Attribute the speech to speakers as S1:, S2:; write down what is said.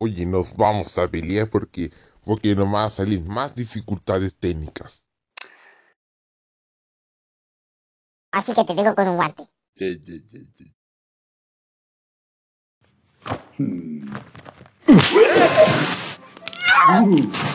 S1: Oye, nos vamos a pelear porque, porque nos van a salir más dificultades técnicas.
S2: Así que te vengo con un guante.
S3: Mm.